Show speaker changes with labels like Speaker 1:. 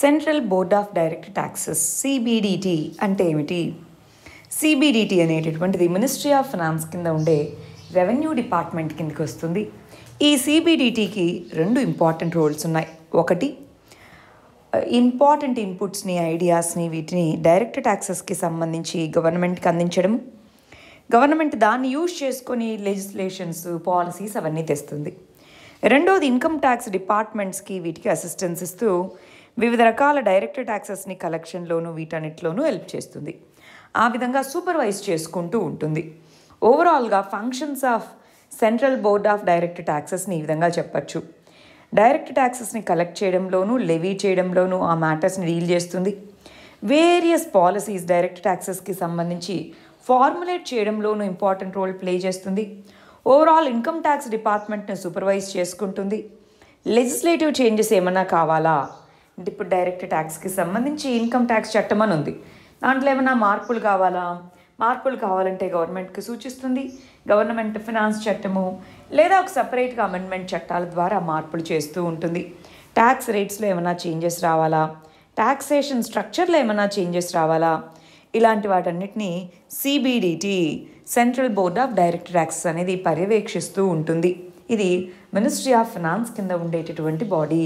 Speaker 1: central board of direct taxes CBDT అంటే ఏమిటి CBDT అనేటటువంటిది మినిస్ట్రీ ఆఫ్ ఫినాన్స్ కింద ఉండే రెవెన్యూ డిపార్ట్మెంట్ కిందకి వస్తుంది ఈ సిబిడిటికి రెండు ఇంపార్టెంట్ రోల్స్ ఉన్నాయి ఒకటి ఇంపార్టెంట్ ఇన్పుట్స్ని ఐడియాస్ని వీటిని డైరెక్ట్ ట్యాక్సెస్కి సంబంధించి గవర్నమెంట్కి అందించడం గవర్నమెంట్ దాన్ని యూజ్ చేసుకొని లెజిస్లేషన్స్ పాలసీస్ అవన్నీ తెస్తుంది రెండోది ఇన్కమ్ ట్యాక్స్ డిపార్ట్మెంట్స్కి వీటికి అసిస్టెన్స్ ఇస్తూ వివిధ రకాల డైరెక్ట్ ట్యాక్సెస్ని కలెక్షన్లోనూ వీటన్నిటిలోనూ హెల్ప్ చేస్తుంది ఆ విధంగా సూపర్వైజ్ చేసుకుంటూ ఉంటుంది ఓవరాల్గా functions of central board of direct ట్యాక్సెస్ని ఈ విధంగా చెప్పచ్చు డైరెక్ట్ ట్యాక్సెస్ని కలెక్ట్ చేయడంలోనూ లెవీ చేయడంలోనూ ఆ మ్యాటర్స్ని డీల్ చేస్తుంది వేరియస్ పాలసీస్ డైరెక్ట్ ట్యాక్సెస్కి సంబంధించి ఫార్ములేట్ చేయడంలోనూ ఇంపార్టెంట్ రోల్ ప్లే చేస్తుంది ఓవరాల్ ఇన్కమ్ ట్యాక్స్ డిపార్ట్మెంట్ని సూపర్వైజ్ చేసుకుంటుంది లెజిస్లేటివ్ చేంజెస్ ఏమైనా కావాలా ఇప్పుడు డైరెక్ట్ ట్యాక్స్కి సంబంధించి ఇన్కమ్ ట్యాక్స్ చట్టం అని ఉంది దాంట్లో ఏమైనా మార్పులు కావాలా మార్పులు కావాలంటే గవర్నమెంట్కి సూచిస్తుంది గవర్నమెంట్ ఫినాన్స్ చట్టము లేదా ఒక సపరేట్గా అమెండ్మెంట్ చట్టాల ద్వారా మార్పులు చేస్తూ ఉంటుంది ట్యాక్స్ రేట్స్లో ఏమైనా చేంజెస్ రావాలా ట్యాక్సేషన్ స్ట్రక్చర్లో ఏమైనా చేంజెస్ రావాలా ఇలాంటి వాటన్నిటిని CBDT central board of direct tax అనేది పర్యవేక్షిస్తూ ఉంటుంది ఇది మినిస్ట్రీ ఆఫ్ ఫినాన్స్ కింద ఉండేటటువంటి బాడీ